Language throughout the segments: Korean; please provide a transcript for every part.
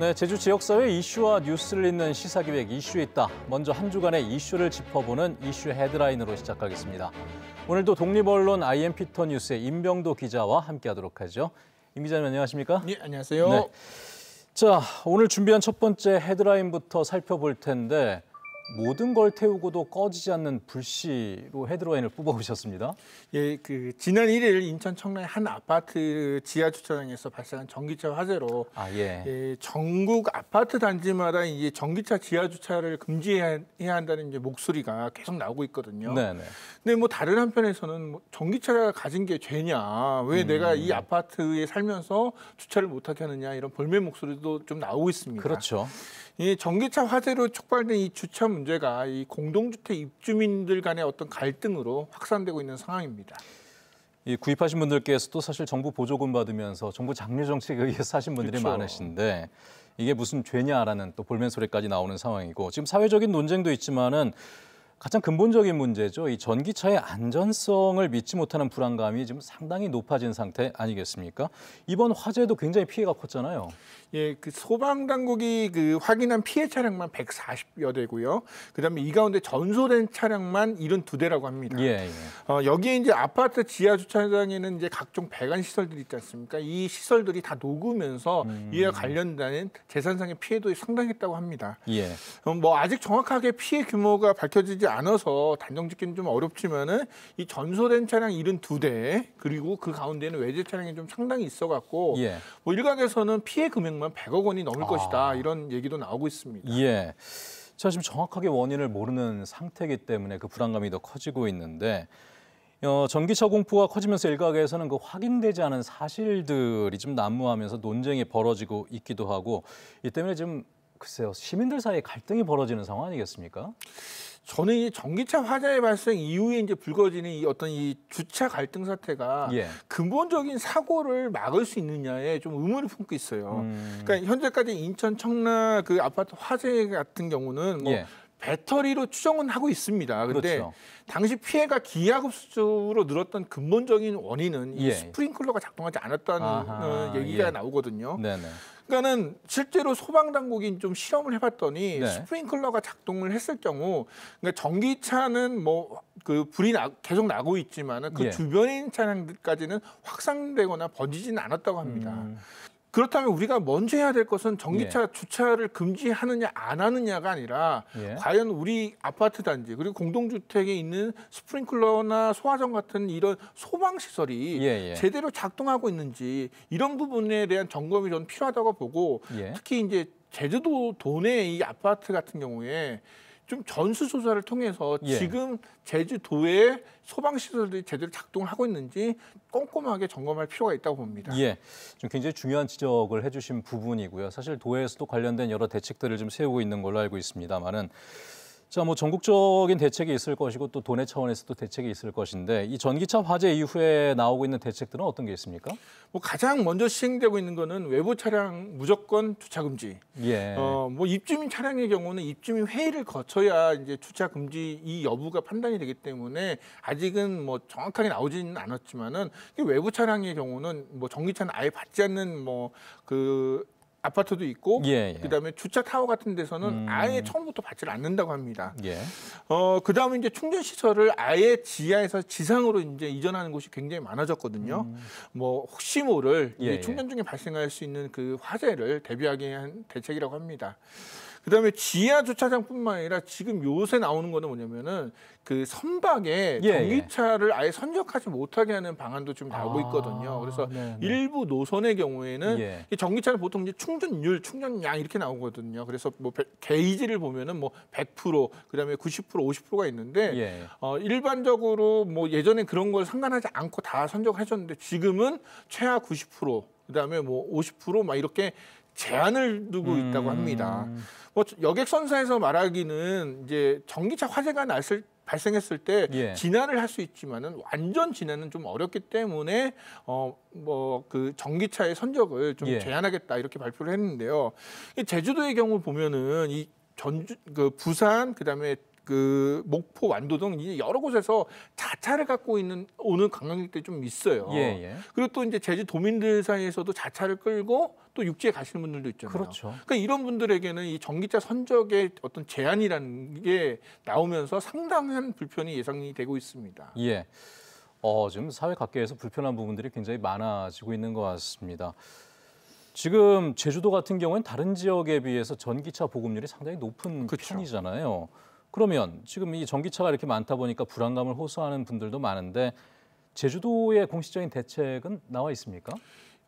네, 제주 지역사회 이슈와 뉴스를 잇는 시사기획 이슈 있다. 먼저 한 주간의 이슈를 짚어보는 이슈 헤드라인으로 시작하겠습니다. 오늘도 독립언론 IM피터 뉴스의 임병도 기자와 함께하도록 하죠. 임 기자님 안녕하십니까? 네, 안녕하세요. 네. 자, 오늘 준비한 첫 번째 헤드라인부터 살펴볼 텐데 모든 걸 태우고도 꺼지지 않는 불씨로 헤드라인을 뽑아오셨습니다. 예, 그 지난 1일 인천 청라의 한 아파트 지하 주차장에서 발생한 전기차 화재로 아, 예. 예 전국 아파트 단지마다 이제 전기차 지하 주차를 금지해야 한다는 이제 목소리가 계속 나오고 있거든요. 네네. 네. 근데 뭐 다른 한편에서는 뭐 전기차가 가진 게 죄냐? 왜 음. 내가 이 아파트에 살면서 주차를 못하게 하느냐 이런 벌매 목소리도 좀 나오고 있습니다. 그렇죠. 이 전기차 화재로 촉발된 이 주차 문제가 이 공동주택 입주민들 간의 어떤 갈등으로 확산되고 있는 상황입니다. 이 구입하신 분들께서도 사실 정부 보조금 받으면서 정부 장려 정책에 의해 사신 분들이 그렇죠. 많으신데 이게 무슨 죄냐라는 또 볼멘 소리까지 나오는 상황이고 지금 사회적인 논쟁도 있지만은 가장 근본적인 문제죠. 이 전기차의 안전성을 믿지 못하는 불안감이 지금 상당히 높아진 상태 아니겠습니까? 이번 화재도 굉장히 피해가 컸잖아요. 예, 그 소방 당국이 그 확인한 피해 차량만 140여 대고요. 그다음에 이 가운데 전소된 차량만 7두대라고 합니다. 예, 예. 어, 여기에 이제 아파트 지하 주차장에는 이제 각종 배관 시설들이 있지 않습니까? 이 시설들이 다 녹으면서 음. 이와 관련된 재산상의 피해도 상당했다고 합니다. 예. 어, 뭐 아직 정확하게 피해 규모가 밝혀지지 않아서 단정 짓기는 좀 어렵지만은 이 전소된 차량 7두대 그리고 그 가운데는 외제 차량이 좀 상당히 있어 갖고 예. 뭐 일각에서는 피해 금액만 100억 원이 넘을 아. 것이다. 이런 얘기도 나오고 있습니다. 예. 자, 지금 정확하게 원인을 모르는 상태이기 때문에 그 불안감이 더 커지고 있는데 어, 전기차 공포가 커지면서 일각에서는 그 확인되지 않은 사실들이 좀 난무하면서 논쟁이 벌어지고 있기도 하고 이 때문에 지금 글쎄요, 시민들 사이에 갈등이 벌어지는 상황 아니겠습니까? 저는 이 전기차 화재 발생 이후에 이제 불거지는 이 어떤 이 주차 갈등 사태가 예. 근본적인 사고를 막을 수 있느냐에 좀 의문을 품고 있어요. 음... 그러니까 현재까지 인천 청라 그 아파트 화재 같은 경우는 뭐 예. 배터리로 추정은 하고 있습니다. 그런데 그렇죠. 당시 피해가 기하급수로 늘었던 근본적인 원인은 예. 이 스프링클러가 작동하지 않았다는 아하, 얘기가 예. 나오거든요. 네네. 그러니까는 실제로 소방 당국이 좀 실험을 해봤더니 네. 스프링클러가 작동을 했을 경우 그러니까 전기차는 뭐 그 불이 나, 계속 나고 있지만은 그 예. 주변인 차량들까지는 확산되거나 번지지는 않았다고 합니다. 음. 그렇다면 우리가 먼저 해야 될 것은 전기차 예. 주차를 금지하느냐 안 하느냐가 아니라 예. 과연 우리 아파트 단지 그리고 공동주택에 있는 스프링클러나 소화전 같은 이런 소방 시설이 예. 예. 제대로 작동하고 있는지 이런 부분에 대한 점검이 저는 필요하다고 보고 예. 특히 이제 제주도 도내 이 아파트 같은 경우에 좀 전수 조사를 통해서 예. 지금 제주도의 소방 시설들이 제대로 작동을 하고 있는지 꼼꼼하게 점검할 필요가 있다고 봅니다. 예, 좀 굉장히 중요한 지적을 해주신 부분이고요. 사실 도에서도 관련된 여러 대책들을 좀 세우고 있는 걸로 알고 있습니다만은 자, 뭐 전국적인 대책이 있을 것이고 또 도내 차원에서도 대책이 있을 것인데 이 전기차 화재 이후에 나오고 있는 대책들은 어떤 게 있습니까? 뭐 가장 먼저 시행되고 있는 거는 외부 차량 무조건 주차 금지. 예. 어, 뭐 입주민 차량의 경우는 입주민 회의를 거쳐야 이제 주차 금지 이 여부가 판단이 되기 때문에 아직은 뭐 정확하게 나오지는 않았지만은 그 외부 차량의 경우는 뭐 전기차는 아예 받지 않는 뭐그 아파트도 있고 예, 예. 그다음에 주차 타워 같은 데서는 음. 아예 처음부터 받지를 않는다고 합니다. 예. 어 그다음에 이제 충전 시설을 아예 지하에서 지상으로 이제 이전하는 곳이 굉장히 많아졌거든요. 음. 뭐 혹시 모를 예, 예. 충전 중에 발생할 수 있는 그 화재를 대비하기 위한 대책이라고 합니다. 그다음에 지하 주차장뿐만 아니라 지금 요새 나오는 거는 뭐냐면은 그 선박에 예, 전기차를 예. 아예 선적하지 못하게 하는 방안도 지금 나오고 아, 있거든요. 그래서 아, 일부 노선의 경우에는 예. 전기차는 보통 이제 충전율, 충전량 이렇게 나오거든요. 그래서 뭐 게이지를 보면은 뭐 100% 그다음에 90% 50%가 있는데 예. 어, 일반적으로 뭐 예전에 그런 걸 상관하지 않고 다 선적해줬는데 지금은 최하 90%. 그다음에 뭐 50%막 이렇게 제한을 두고 음... 있다고 합니다. 음. 뭐 여객선사에서 말하기는 이제 전기차 화재가 났을 발생했을 때 예. 진화를 할 수 있지만은 완전 진화는 좀 어렵기 때문에 어 뭐 그 전기차의 선적을 좀 예. 제한하겠다 이렇게 발표를 했는데요. 이 제주도의 경우 보면은 이 전주 그 부산 그다음에 그 목포 완도등 여러 곳에서 자차를 갖고 있는 오는 관광객들이 좀 있어요. 예, 예. 그리고 또 이제 제주 도민들 사이에서도 자차를 끌고 또 육지에 가시는 분들도 있잖아요. 그렇죠. 그러니까 이런 분들에게는 이 전기차 선적의 어떤 제한이라는 게 나오면서 상당한 불편이 예상이 되고 있습니다. 예. 어, 지금 사회 각계에서 불편한 부분들이 굉장히 많아지고 있는 것 같습니다. 지금 제주도 같은 경우는 다른 지역에 비해서 전기차 보급률이 상당히 높은 그렇죠. 편이잖아요. 그러면 지금 이 전기차가 이렇게 많다 보니까 불안감을 호소하는 분들도 많은데 제주도의 공식적인 대책은 나와 있습니까?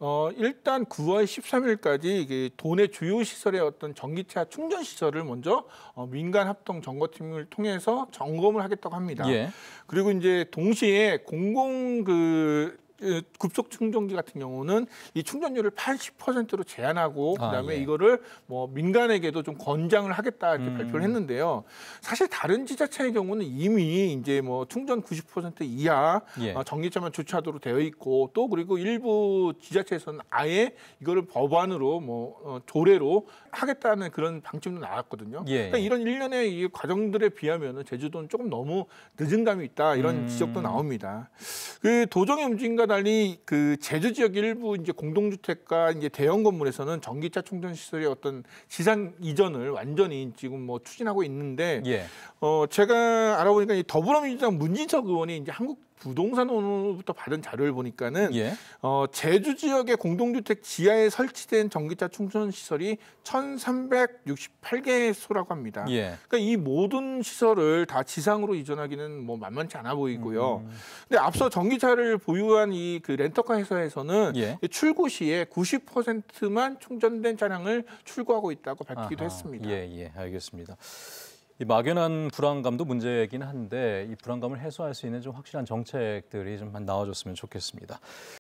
어, 일단 9월 13일까지 이게 도내 주요 시설의 어떤 전기차 충전 시설을 먼저 어, 민간 합동 점거팀을 통해서 점검을 하겠다고 합니다. 예. 그리고 이제 동시에 공공 그 예, 급속 충전기 같은 경우는 이 충전율을 80%로 제한하고 아, 그다음에 아, 예. 이거를 뭐 민간에게도 좀 권장을 하겠다 이렇게 음. 발표를 했는데요. 사실 다른 지자체의 경우는 이미 이제 뭐 충전 90% 이하 예. 어, 전기차만 주차하도록 되어 있고 또 그리고 일부 지자체에서는 아예 이거를 법안으로 뭐 어, 조례로 하겠다는 그런 방침도 나왔거든요. 예. 그러니까 이런 일련의 이 과정들에 비하면 제주도는 조금 너무 늦은 감이 있다 이런 음. 지적도 나옵니다. 그 도정의 움직임과 달리 그 제주 지역 일부 이제 공동주택과 이제 대형 건물에서는 전기차 충전 시설의 어떤 지상 이전을 완전히 지금 뭐 추진하고 있는데 예. 어 제가 알아보니까 이 더불어민주당 문진석 의원이 이제 한국 부동산 언론부터 받은 자료를 보니까는 예. 어, 제주 지역의 공동주택 지하에 설치된 전기차 충전 시설이 1,368개 소라고 합니다. 예. 그러니까 이 모든 시설을 다 지상으로 이전하기는 뭐 만만치 않아 보이고요. 음. 음. 근데 앞서 전기차를 보유한 이 그 렌터카 회사에서는 예. 출고 시에 90%만 충전된 차량을 출고하고 있다고 밝히기도 아하. 했습니다. 예, 예, 알겠습니다. 이 막연한 불안감도 문제이긴 한데 이 불안감을 해소할 수 있는 좀 확실한 정책들이 좀 나와줬으면 좋겠습니다.